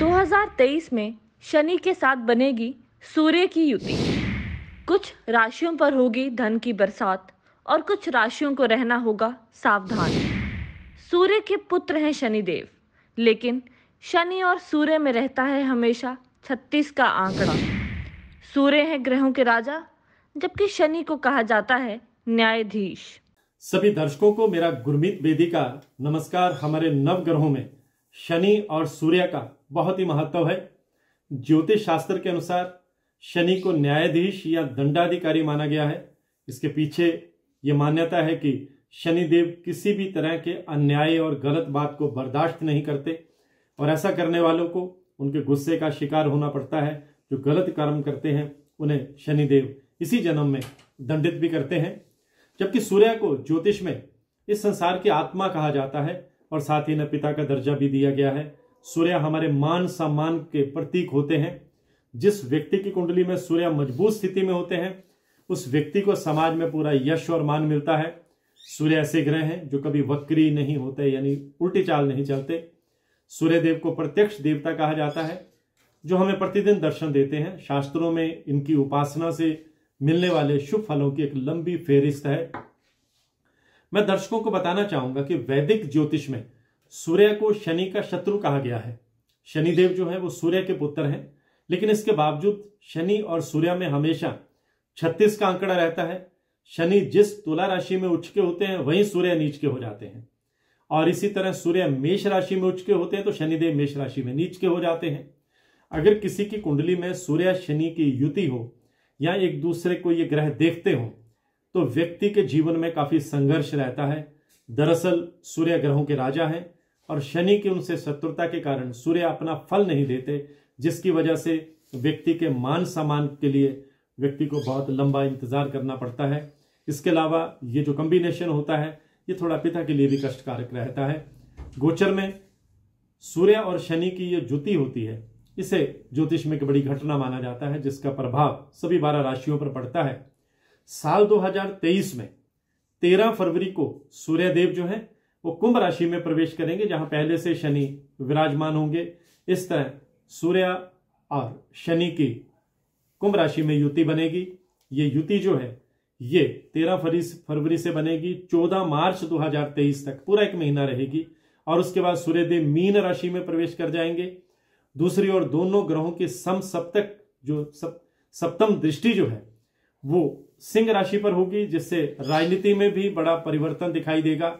2023 में शनि के साथ बनेगी सूर्य की युति कुछ राशियों पर होगी धन की बरसात और कुछ राशियों को रहना होगा सावधान सूर्य के पुत्र हैं शनिदेव लेकिन शनि और सूर्य में रहता है हमेशा छत्तीस का आंकड़ा सूर्य है ग्रहों के राजा जबकि शनि को कहा जाता है न्यायाधीश सभी दर्शकों को मेरा गुरमीत बेदी का नमस्कार हमारे नव ग्रहों में शनि और सूर्य का बहुत ही महत्व है ज्योतिष शास्त्र के अनुसार शनि को न्यायाधीश या दंडाधिकारी माना गया है इसके पीछे ये मान्यता है कि शनिदेव किसी भी तरह के अन्याय और गलत बात को बर्दाश्त नहीं करते और ऐसा करने वालों को उनके गुस्से का शिकार होना पड़ता है जो गलत कर्म करते हैं उन्हें शनिदेव इसी जन्म में दंडित भी करते हैं जबकि सूर्य को ज्योतिष में इस संसार की आत्मा कहा जाता है और साथ ही इन्हें पिता का दर्जा भी दिया गया है सूर्य हमारे मान सम्मान के प्रतीक होते हैं जिस व्यक्ति की कुंडली में सूर्य मजबूत स्थिति में होते हैं उस व्यक्ति को समाज में पूरा यश और मान मिलता है सूर्य ऐसे ग्रह हैं जो कभी वक्री नहीं होते यानी उल्टी चाल नहीं चलते सूर्य देव को प्रत्यक्ष देवता कहा जाता है जो हमें प्रतिदिन दर्शन देते हैं शास्त्रों में इनकी उपासना से मिलने वाले शुभ फलों की एक लंबी फेरिस्त है मैं दर्शकों को बताना चाहूंगा कि वैदिक ज्योतिष में सूर्य को शनि का शत्रु कहा गया है शनिदेव जो है वो सूर्य के पुत्र हैं लेकिन इसके बावजूद शनि और सूर्य में हमेशा छत्तीस का आंकड़ा रहता है शनि जिस तुला राशि में उच्च के होते हैं वहीं सूर्य नीच के हो जाते हैं और इसी तरह सूर्य मेष राशि में उच्च के होते हैं तो शनिदेव मेष राशि में नीच के हो जाते हैं अगर किसी की कुंडली में सूर्य शनि की युति हो या एक दूसरे को ये ग्रह देखते हो तो व्यक्ति के जीवन में काफी संघर्ष रहता है दरअसल सूर्य ग्रहों के राजा हैं और शनि की उनसे शत्रुता के कारण सूर्य अपना फल नहीं देते जिसकी वजह से व्यक्ति के मान सम्मान के लिए व्यक्ति को बहुत लंबा इंतजार करना पड़ता है इसके अलावा ये जो कम्बिनेशन होता है ये थोड़ा पिता के लिए भी कष्टकारक रहता है गोचर में सूर्य और शनि की ये जुति होती है इसे ज्योतिष में एक बड़ी घटना माना जाता है जिसका प्रभाव सभी बारह राशियों पर पड़ता है साल 2023 में 13 फरवरी को सूर्यदेव जो है वो कुंभ राशि में प्रवेश करेंगे जहां पहले से शनि विराजमान होंगे इस तरह सूर्य और शनि की कुंभ राशि में युति बनेगी ये युति जो है ये तेरह फरवरी से बनेगी चौदह मार्च 2023 तक पूरा एक महीना रहेगी और उसके बाद सूर्यदेव मीन राशि में प्रवेश कर जाएंगे दूसरी ओर दोनों ग्रहों के सम सप्तक जो सप, सप्तम दृष्टि जो है वो सिंह राशि पर होगी जिससे राजनीति में भी बड़ा परिवर्तन दिखाई देगा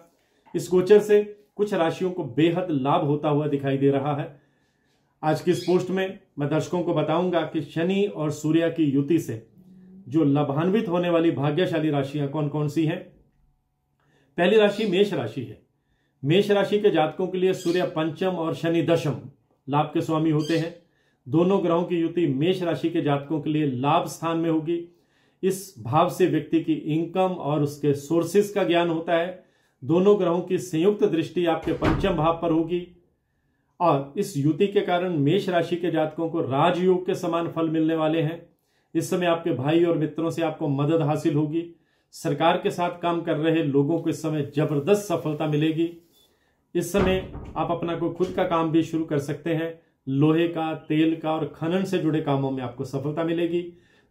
इस गोचर से कुछ राशियों को बेहद लाभ होता हुआ दिखाई दे रहा है आज की इस पोस्ट में मैं दर्शकों को बताऊंगा कि शनि और सूर्य की युति से जो लाभान्वित होने वाली भाग्यशाली राशियां कौन कौन सी हैं पहली राशि मेष राशि है मेष राशि के जातकों के लिए सूर्य पंचम और शनि दशम लाभ के स्वामी होते हैं दोनों ग्रहों की युति मेष राशि के जातकों के लिए लाभ स्थान में होगी इस भाव से व्यक्ति की इनकम और उसके सोर्सेस का ज्ञान होता है दोनों ग्रहों की संयुक्त दृष्टि आपके पंचम भाव पर होगी और इस युति के कारण मेष राशि के जातकों को राजयोग के समान फल मिलने वाले हैं इस समय आपके भाई और मित्रों से आपको मदद हासिल होगी सरकार के साथ काम कर रहे लोगों को इस समय जबरदस्त सफलता मिलेगी इस समय आप अपना कोई खुद का काम भी शुरू कर सकते हैं लोहे का तेल का और खनन से जुड़े कामों में आपको सफलता मिलेगी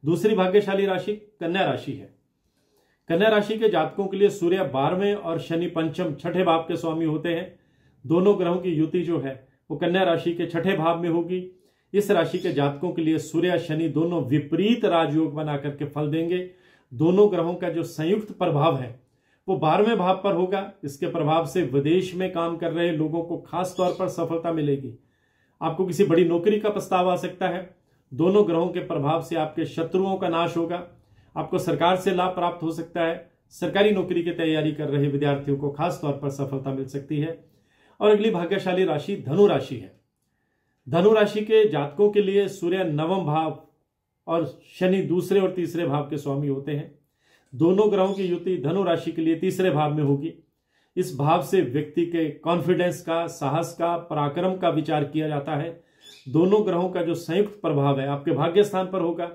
दूसरी भाग्यशाली राशि कन्या राशि है कन्या राशि के जातकों के लिए सूर्य बारहवें और शनि पंचम छठे भाव के स्वामी होते हैं दोनों ग्रहों की युति जो है वो कन्या राशि के छठे भाव में होगी इस राशि के जातकों के लिए सूर्य शनि दोनों विपरीत राजयोग बना करके फल देंगे दोनों ग्रहों का जो संयुक्त प्रभाव है वो बारहवें भाव पर होगा इसके प्रभाव से विदेश में काम कर रहे लोगों को खास तौर पर सफलता मिलेगी आपको किसी बड़ी नौकरी का प्रस्ताव आ सकता है दोनों ग्रहों के प्रभाव से आपके शत्रुओं का नाश होगा आपको सरकार से लाभ प्राप्त हो सकता है सरकारी नौकरी की तैयारी कर रहे विद्यार्थियों को खास तौर पर सफलता मिल सकती है और अगली भाग्यशाली राशि धनु राशि है धनु राशि के जातकों के लिए सूर्य नवम भाव और शनि दूसरे और तीसरे भाव के स्वामी होते हैं दोनों ग्रहों की युति धनु राशि के लिए तीसरे भाव में होगी इस भाव से व्यक्ति के कॉन्फिडेंस का साहस का पराक्रम का विचार किया जाता है दोनों ग्रहों का जो संयुक्त प्रभाव है आपके भाग्य स्थान पर होगा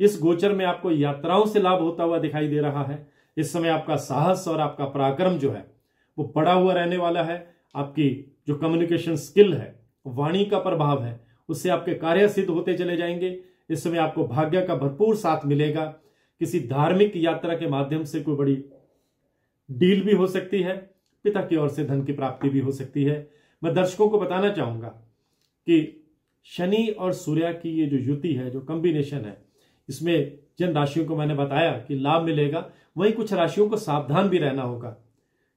इस गोचर में आपको यात्राओं से लाभ होता हुआ दिखाई दे रहा है इस समय आपका साहस और आपका पराक्रम जो है वो बड़ा हुआ रहने वाला है आपकी जो कम्युनिकेशन स्किल है वाणी का प्रभाव है उससे आपके कार्य सिद्ध होते चले जाएंगे इस समय आपको भाग्य का भरपूर साथ मिलेगा किसी धार्मिक यात्रा के माध्यम से कोई बड़ी डील भी हो सकती है पिता की ओर से धन की प्राप्ति भी हो सकती है मैं दर्शकों को बताना चाहूंगा कि शनि और सूर्य की ये जो युति है जो कॉम्बिनेशन है इसमें जिन राशियों को मैंने बताया कि लाभ मिलेगा वही कुछ राशियों को सावधान भी रहना होगा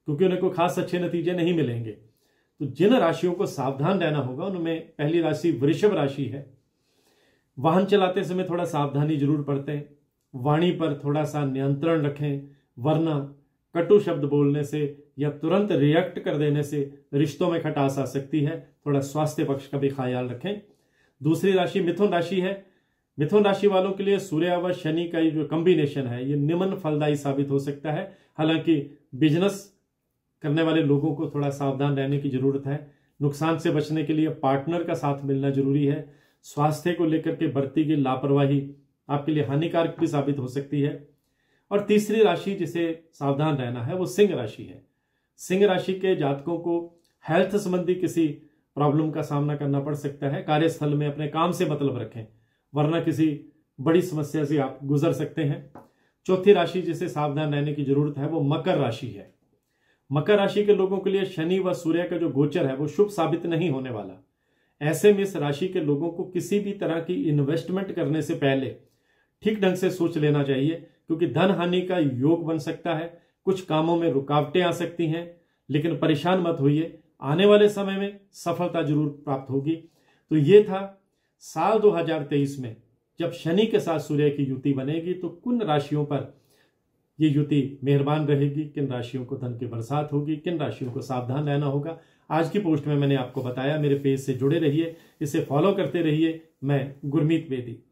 क्योंकि उन्हें कोई खास अच्छे नतीजे नहीं मिलेंगे तो जिन राशियों को सावधान रहना होगा उनमें पहली राशि वृषभ राशि है वाहन चलाते समय थोड़ा सावधानी जरूर हैं वाणी पर थोड़ा सा नियंत्रण रखें वरना कटु शब्द बोलने से या तुरंत रिएक्ट कर देने से रिश्तों में खटास आ सकती है थोड़ा स्वास्थ्य पक्ष का भी ख्याल रखें दूसरी राशि मिथुन राशि है मिथुन राशि वालों के लिए सूर्य व शनि का जो कॉम्बिनेशन है ये निमन फलदायी साबित हो सकता है हालांकि बिजनेस करने वाले लोगों को थोड़ा सावधान रहने की जरूरत है नुकसान से बचने के लिए पार्टनर का साथ मिलना जरूरी है स्वास्थ्य को लेकर के बरती गई लापरवाही आपके लिए हानिकारक भी साबित हो सकती है और तीसरी राशि जिसे सावधान रहना है वो सिंह राशि है सिंह राशि के जातकों को हेल्थ संबंधी किसी प्रॉब्लम का सामना करना पड़ सकता है कार्यस्थल में अपने काम से मतलब रखें वरना किसी बड़ी समस्या से आप गुजर सकते हैं चौथी राशि जिसे सावधान रहने की जरूरत है वो मकर राशि है मकर राशि के लोगों के लिए शनि व सूर्य का जो गोचर है वो शुभ साबित नहीं होने वाला ऐसे में इस राशि के लोगों को किसी भी तरह की इन्वेस्टमेंट करने से पहले ठीक ढंग से सोच लेना चाहिए क्योंकि धन हानि का योग बन सकता है कुछ कामों में रुकावटें आ सकती हैं लेकिन परेशान मत होइए आने वाले समय में सफलता जरूर प्राप्त होगी तो ये था साल 2023 में जब शनि के साथ सूर्य की युति बनेगी तो कुन राशियों पर ये युति मेहरबान रहेगी किन राशियों को धन की बरसात होगी किन राशियों को सावधान रहना होगा आज की पोस्ट में मैंने आपको बताया मेरे पेज से जुड़े रहिए इसे फॉलो करते रहिए मैं गुरमीत बेदी